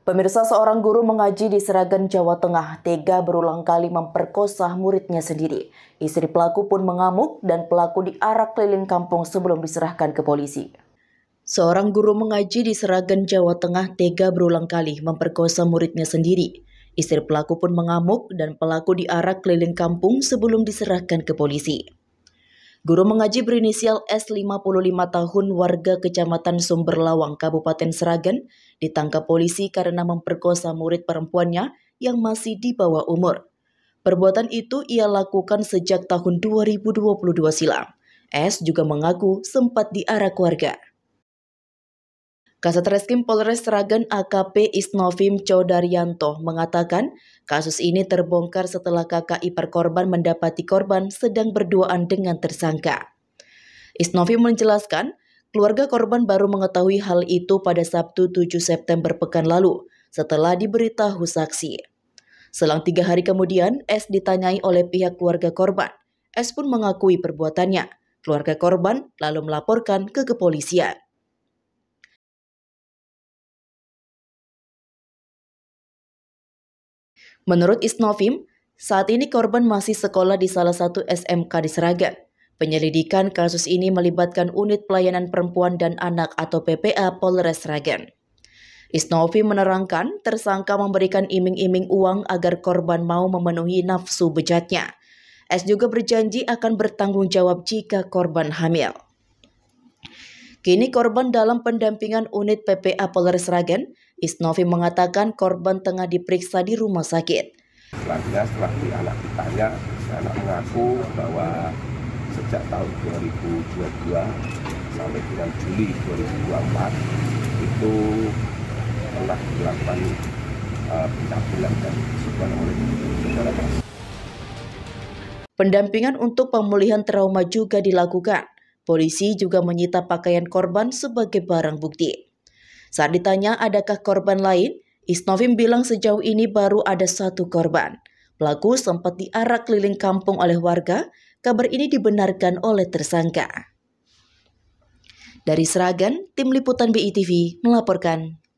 Pemirsa seorang guru mengaji di Seragen, Jawa Tengah tega berulang kali memperkosa muridnya sendiri. Istri pelaku pun mengamuk dan pelaku diarak keliling kampung sebelum diserahkan ke polisi. Seorang guru mengaji di Seragen, Jawa Tengah tega berulang kali memperkosa muridnya sendiri. Istri pelaku pun mengamuk dan pelaku diarak keliling kampung sebelum diserahkan ke polisi. Guru mengaji berinisial S 55 tahun warga Kecamatan Sumberlawang, Kabupaten Seragen, ditangkap polisi karena memperkosa murid perempuannya yang masih di bawah umur. Perbuatan itu ia lakukan sejak tahun 2022 silam. S juga mengaku sempat diarak warga. Kasat Reskrim Polres Sragen AKP Isnovim Chodaryanto mengatakan kasus ini terbongkar setelah kakak ipar korban mendapati korban sedang berduaan dengan tersangka. Isnovim menjelaskan keluarga korban baru mengetahui hal itu pada Sabtu 7 September pekan lalu setelah diberitahu saksi. Selang tiga hari kemudian, S ditanyai oleh pihak keluarga korban. S pun mengakui perbuatannya. Keluarga korban lalu melaporkan ke kepolisian. Menurut Isnovim, saat ini korban masih sekolah di salah satu SMK di Seraga. Penyelidikan kasus ini melibatkan Unit Pelayanan Perempuan dan Anak atau PPA Polres Seragen. Isnovi menerangkan tersangka memberikan iming-iming uang agar korban mau memenuhi nafsu bejatnya. S juga berjanji akan bertanggung jawab jika korban hamil. Kini korban dalam pendampingan unit PPA Polres Ragen, Isnovi mengatakan korban tengah diperiksa di rumah sakit. Selanjutnya setelah di anak ditanya, anak mengaku bahwa sejak tahun 2022 sampai dengan Juli 2024 itu telah dilakukan uh, eh, pencabulan dan penyusupan oleh saudara Pendampingan untuk pemulihan trauma juga dilakukan. Polisi juga menyita pakaian korban sebagai barang bukti. Saat ditanya adakah korban lain, Isnovim bilang sejauh ini baru ada satu korban. Pelaku sempat diarak keliling kampung oleh warga, kabar ini dibenarkan oleh tersangka. Dari Seragan, Tim Liputan BITV melaporkan.